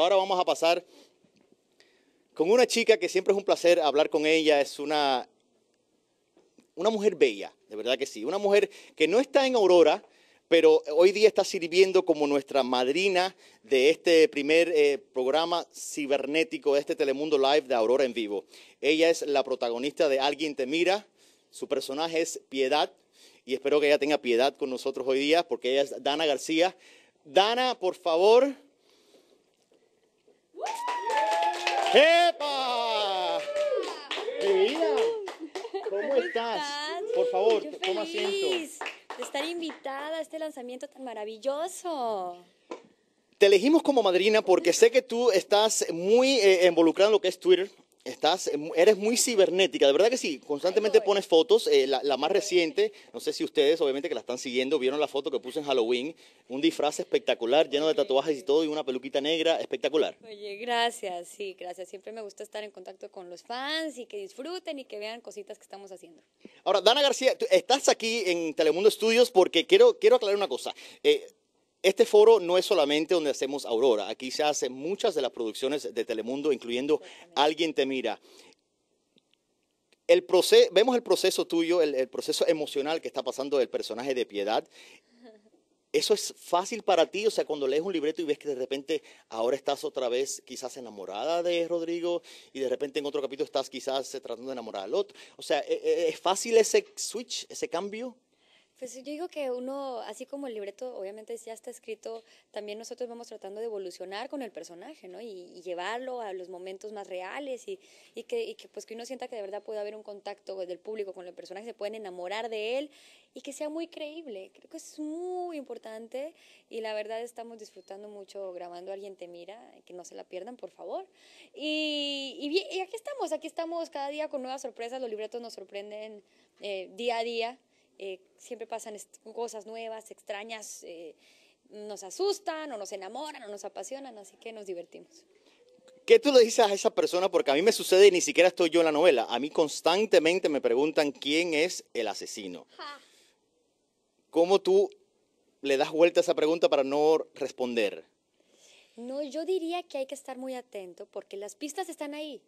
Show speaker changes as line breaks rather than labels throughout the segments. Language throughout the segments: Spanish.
Ahora vamos a pasar con una chica que siempre es un placer hablar con ella. Es una, una mujer bella, de verdad que sí. Una mujer que no está en Aurora, pero hoy día está sirviendo como nuestra madrina de este primer eh, programa cibernético de este Telemundo Live de Aurora en vivo. Ella es la protagonista de Alguien te mira. Su personaje es Piedad y espero que ella tenga piedad con nosotros hoy día porque ella es Dana García. Dana, por favor. ¡Epa! ¡Mi vida!
¿Cómo estás?
Por favor, ¿cómo toma feliz
De estar invitada a este lanzamiento tan maravilloso.
Te elegimos como madrina porque sé que tú estás muy eh, involucrada en lo que es Twitter. Estás, eres muy cibernética, de verdad que sí, constantemente pones fotos, eh, la, más reciente, no sé si ustedes obviamente que la están siguiendo, vieron la foto que puse en Halloween, un disfraz espectacular, lleno de tatuajes y todo, y una peluquita negra, espectacular.
Oye, gracias, sí, gracias, siempre me gusta estar en contacto con los fans y que disfruten y que vean cositas que estamos haciendo.
Ahora, Dana García, estás aquí en Telemundo Estudios porque quiero, quiero aclarar una cosa. Eh, este foro no es solamente donde hacemos Aurora, aquí se hacen muchas de las producciones de Telemundo, incluyendo Alguien te mira. vemos el proceso tuyo, el, proceso emocional que está pasando del personaje de Piedad eso es fácil para ti, o sea, cuando lees un libreto y ves que de repente ahora estás otra vez quizás enamorada de Rodrigo y de repente en otro capítulo estás quizás tratando de enamorar al otro. O sea, ¿e, e, ¿es fácil ese switch, ese cambio?
Pues yo digo que uno, así como el libreto obviamente ya está escrito, también nosotros vamos tratando de evolucionar con el personaje, ¿no? Y, llevarlo a los momentos más reales y, que, pues que uno sienta que de verdad puede haber un contacto del público con el personaje, se pueden enamorar de él y que sea muy creíble. Creo que es muy importante y la verdad estamos disfrutando mucho grabando Alguien te mira, que no se la pierdan, por favor. Y, aquí estamos, aquí estamos cada día con nuevas sorpresas, los libretos nos sorprenden eh, día a día eh, siempre pasan cosas nuevas, extrañas, eh, nos asustan o nos enamoran o nos apasionan, así que nos divertimos.
¿Qué tú le dices a esa persona? Porque a mí me sucede y ni siquiera estoy yo en la novela. A mí constantemente me preguntan quién es el asesino. ¿Cómo tú le das vuelta a esa pregunta para no responder?
No, yo diría que hay que estar muy atento porque las pistas están ahí.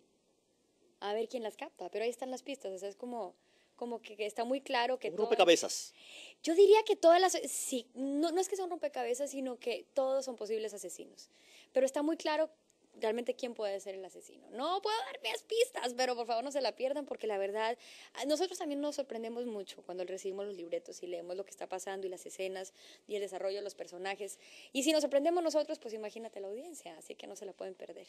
A ver quién las capta, pero ahí están las pistas. O es como, como que, está muy claro que... Un rompecabezas. Yo diría que todas las... Sí, no, es que son rompecabezas, sino que todos son posibles asesinos. Pero está muy claro realmente quién puede ser el asesino. No puedo dar las pistas, pero por favor no se la pierdan porque la verdad, nosotros también nos sorprendemos mucho cuando recibimos los libretos y leemos lo que está pasando y las escenas y el desarrollo de los personajes. Y si nos sorprendemos nosotros, pues imagínate la audiencia, así que no se la pueden perder.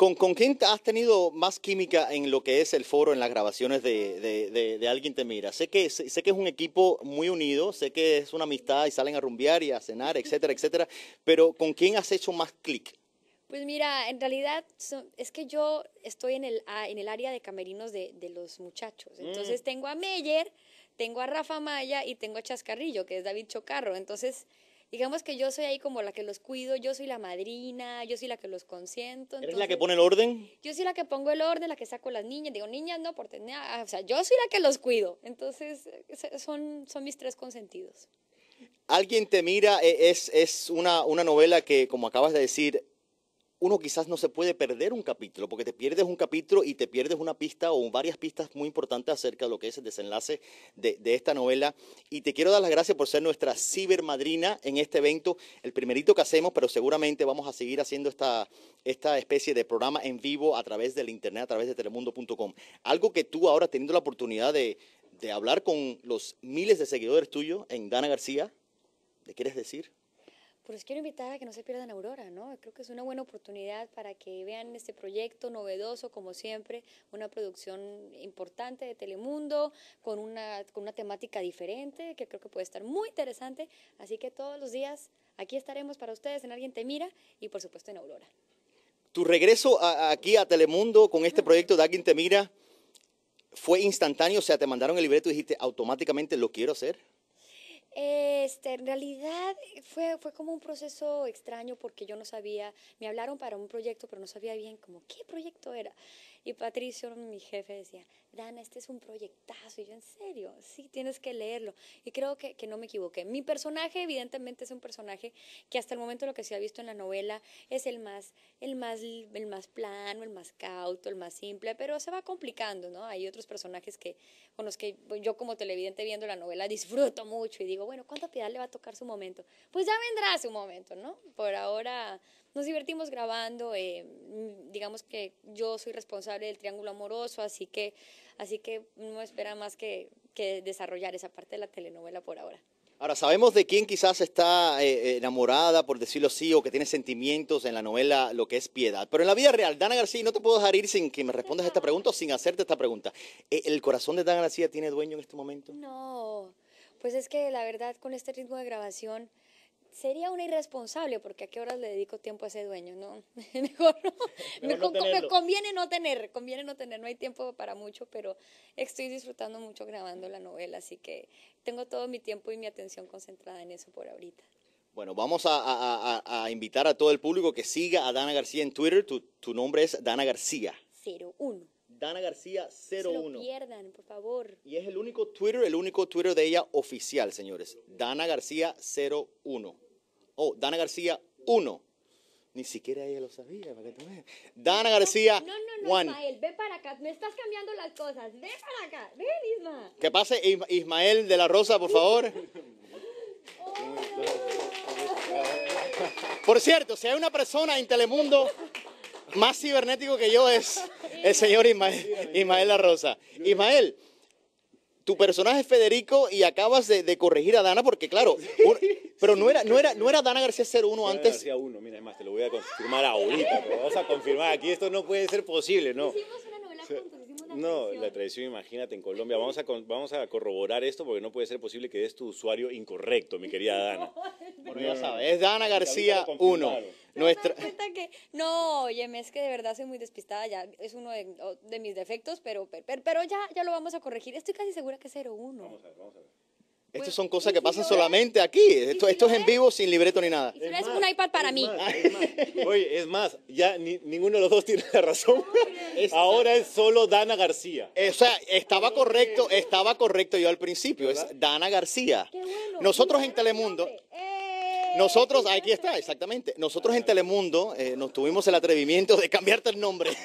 ¿Con, quién has tenido más química en lo que es el foro, en las grabaciones de, de, Alguien Te Mira? Sé que, sé que es un equipo muy unido, sé que es una amistad y salen a rumbear y a cenar, etcétera, etcétera, pero ¿con quién has hecho más clic?
Pues mira, en realidad es que yo estoy en el, en el área de camerinos de, los muchachos, mm. entonces tengo a Meyer, tengo a Rafa Maya y tengo a Chascarrillo, que es David Chocarro, entonces digamos que yo soy ahí como la que los cuido, yo soy la madrina, yo soy la que los consiento. ¿Eres la que pone el orden? Yo soy la que pongo el orden, la que saco las niñas, digo, niñas no, por tener, ah, o sea, yo soy la que los cuido, entonces son, son mis tres consentidos.
Alguien te mira, e, es, es una, una novela que, como acabas de decir, uno quizás no se puede perder un capítulo, porque te pierdes un capítulo y te pierdes una pista o varias pistas muy importantes acerca de lo que es el desenlace de, esta novela. Y te quiero dar las gracias por ser nuestra cibermadrina en este evento, el primerito que hacemos, pero seguramente vamos a seguir haciendo esta, esta especie de programa en vivo a través del internet, a través de telemundo.com. Algo que tú ahora teniendo la oportunidad de, de hablar con los miles de seguidores tuyos en Dana García, ¿le quieres decir?
pues quiero invitar a que no se pierdan Aurora, ¿no? Creo que es una buena oportunidad para que vean este proyecto novedoso, como siempre, una producción importante de Telemundo, con una, temática diferente, que creo que puede estar muy interesante. Así que todos los días aquí estaremos para ustedes en Alguien Te Mira y por supuesto en Aurora.
Tu regreso aquí a Telemundo con este ah. proyecto de Alguien Te Mira fue instantáneo, o sea, te mandaron el libreto y dijiste automáticamente lo quiero hacer.
Este, en realidad eh, fue, fue como un proceso extraño porque yo no sabía, me hablaron para un proyecto, pero no sabía bien como qué proyecto era. Y Patricio, mi jefe, decía, Dana, este es un proyectazo. Y yo, en serio, sí, tienes que leerlo. Y creo que, no me equivoqué. Mi personaje, evidentemente, es un personaje que hasta el momento lo que se ha visto en la novela es el más, el más, el más plano, el más cauto, el más simple, pero se va complicando, ¿no? Hay otros personajes que, con los que yo como televidente viendo la novela disfruto mucho y digo, bueno, ¿cuándo Piedad le va a tocar su momento? Pues ya vendrá su momento, ¿no? Por ahora nos divertimos grabando, eh, digamos que yo soy responsable del Triángulo Amoroso, así que Así que no espera más que, desarrollar esa parte de la telenovela por ahora.
Ahora, sabemos de quién quizás está eh, eh, enamorada, por decirlo así, o que tiene sentimientos en la novela, lo que es piedad. Pero en la vida real, Dana García, no te puedo dejar ir sin que me respondas esta pregunta o sin hacerte esta pregunta. Eh, ¿El corazón de Dana García tiene dueño en este momento?
No, pues es que la verdad, con este ritmo de grabación, sería una irresponsable porque a qué horas le dedico tiempo a ese dueño, ¿no? Mejor no. me, conviene no tener, conviene no tener, no hay tiempo para mucho, pero estoy disfrutando mucho grabando la novela, así que tengo todo mi tiempo y mi atención concentrada en eso por ahorita.
Bueno, vamos a, invitar a todo el público que siga a Dana García en Twitter. Tu, tu nombre es Dana García. 01. Dana García 01. No
pierdan, por favor.
Y es el único Twitter, el único Twitter de ella oficial, señores. Dana García 01. Oh, Dana García 1. Ni siquiera ella lo sabía. Dana García. No, no, no, Ismael,
ve para acá. Me estás cambiando las cosas. Ve para acá. Ven,
Isma. Que pase Ismael de la Rosa, por favor. Por cierto, si hay una persona en Telemundo más cibernético que yo es el señor Ismael, La Rosa. Ismael, tu personaje es Federico y acabas de, corregir a Dana porque, claro, pero no era, no, era, no era Dana García 01 antes. Dana García 1, mira, además te lo voy a confirmar ahorita, lo vamos a confirmar aquí, esto no puede ser posible, ¿no? Hicimos una novela no, la tradición, imagínate, en Colombia. Vamos a, vamos a corroborar esto porque no puede ser posible que des este tu usuario incorrecto, mi querida
Dana. sabes, es Dana García 1. Nuestra... Que, no, oye, es que de verdad soy muy despistada ya, es uno de, mis defectos, pero, pero, ya, ya lo vamos a corregir. Estoy casi segura que es 01. Vamos a ver, vamos a ver.
Estas pues, son cosas que pasan solamente aquí. Esto, esto es en vivo, sin libreto ni nada.
es, un iPad para mí. es más.
Oye, es más, ya ninguno de los dos tiene la razón. Ahora es solo Dana García. O sea, estaba correcto, estaba correcto yo al principio. Es Dana García. Nosotros en Telemundo. Eh, nosotros, aquí está, exactamente. Nosotros en Telemundo eh, nos tuvimos el atrevimiento de cambiarte el nombre.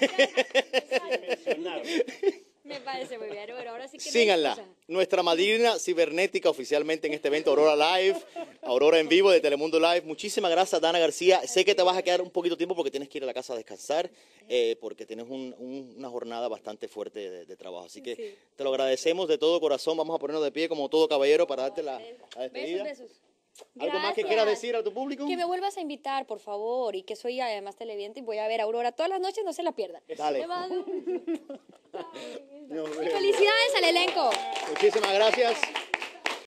Me parece muy bien, ahora sí
que... Síganla, nuestra madrina cibernética oficialmente en este evento Aurora Live, Aurora en vivo de Telemundo Live. Muchísimas gracias, Dana García. Sé que te vas a quedar un poquito de tiempo porque tienes que ir a la casa a descansar, eh, porque tienes una jornada bastante fuerte de, trabajo. Así que te lo agradecemos de todo corazón. Vamos a ponernos de pie como todo caballero para darte la, despedida.
¿Algo más que quieras decir a tu público? Que me vuelvas a invitar, por favor, y que soy además televidente y voy a ver a Aurora todas las noches, no se la pierdan. Dale.
felicidades al elenco. Muchísimas gracias.